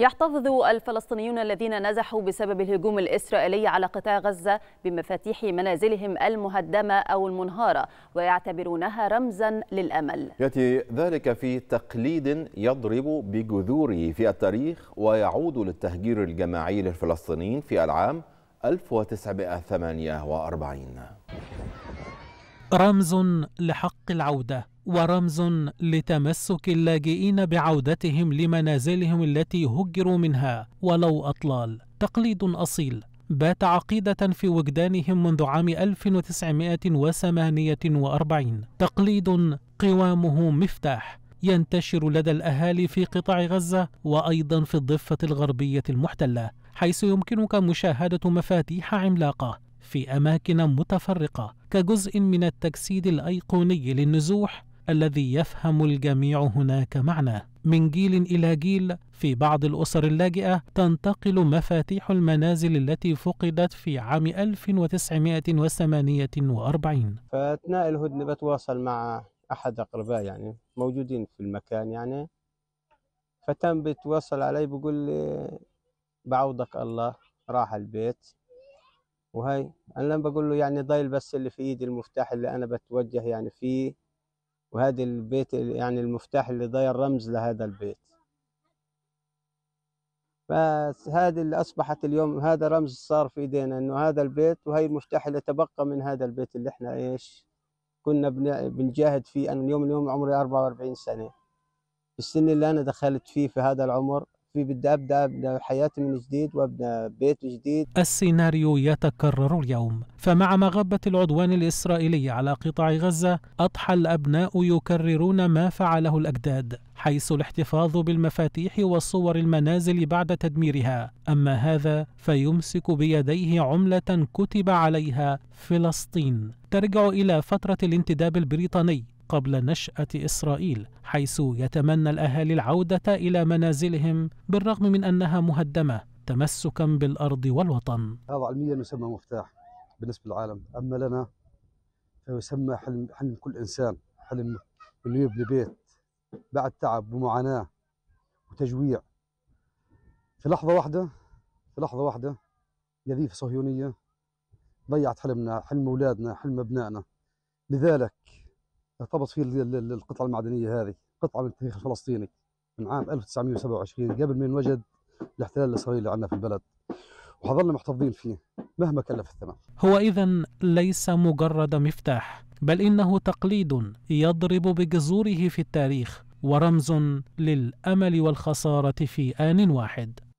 يحتفظ الفلسطينيون الذين نزحوا بسبب الهجوم الإسرائيلي على قطاع غزة بمفاتيح منازلهم المهدمة أو المنهارة ويعتبرونها رمزا للأمل يأتي ذلك في تقليد يضرب بجذوره في التاريخ ويعود للتهجير الجماعي للفلسطينيين في العام 1948 رمز لحق العودة ورمز لتمسك اللاجئين بعودتهم لمنازلهم التي هجروا منها ولو أطلال تقليد أصيل بات عقيدة في وجدانهم منذ عام 1948 تقليد قوامه مفتاح ينتشر لدى الأهالي في قطاع غزة وأيضا في الضفة الغربية المحتلة حيث يمكنك مشاهدة مفاتيح عملاقة في أماكن متفرقة كجزء من التجسيد الأيقوني للنزوح الذي يفهم الجميع هناك معناه من جيل إلى جيل في بعض الأسر اللاجئة تنتقل مفاتيح المنازل التي فقدت في عام 1948 فأثناء الهدنة بتواصل مع أحد أقربائي يعني موجودين في المكان يعني فتم بيتواصل علي بقول لي بعوضك الله راح البيت وهي انا لما بقول له يعني ضايل بس اللي في ايدي المفتاح اللي انا بتوجه يعني فيه وهذا البيت يعني المفتاح اللي داير رمز لهذا البيت فهذه اللي أصبحت اليوم هذا رمز صار في إيدينا إنه هذا البيت وهي المفتاح اللي تبقى من هذا البيت اللي إحنا إيش كنا بنجاهد فيه أنا اليوم اليوم عمري 44 سنة السن اللي أنا دخلت فيه في هذا العمر في بدي ابدا ابدا حياتي من جديد وابدا بيت جديد السيناريو يتكرر اليوم فمع مغبه العدوان الاسرائيلي على قطاع غزه اضحى الابناء يكررون ما فعله الاجداد حيث الاحتفاظ بالمفاتيح وصور المنازل بعد تدميرها اما هذا فيمسك بيديه عمله كتب عليها فلسطين ترجع الى فتره الانتداب البريطاني قبل نشأة إسرائيل حيث يتمنى الأهالي العودة إلى منازلهم بالرغم من أنها مهدمة تمسكا بالأرض والوطن هذا علميا يسمى مفتاح بالنسبة للعالم أما لنا فيسمى حلم, حلم كل إنسان حلم إنه يبني بيت بعد تعب ومعاناة وتجويع في لحظة واحدة في لحظة واحدة قذيفة صهيونية ضيعت حلمنا حلم أولادنا حلم أبنائنا لذلك ارتبط فيه القطعه المعدنيه هذه قطعه من التاريخ الفلسطيني من عام 1927 قبل ما ينوجد الاحتلال الاسرائيلي عندنا في البلد وحظلنا محتفظين فيه مهما كلف الثمن هو اذا ليس مجرد مفتاح بل انه تقليد يضرب بجذوره في التاريخ ورمز للامل والخساره في ان واحد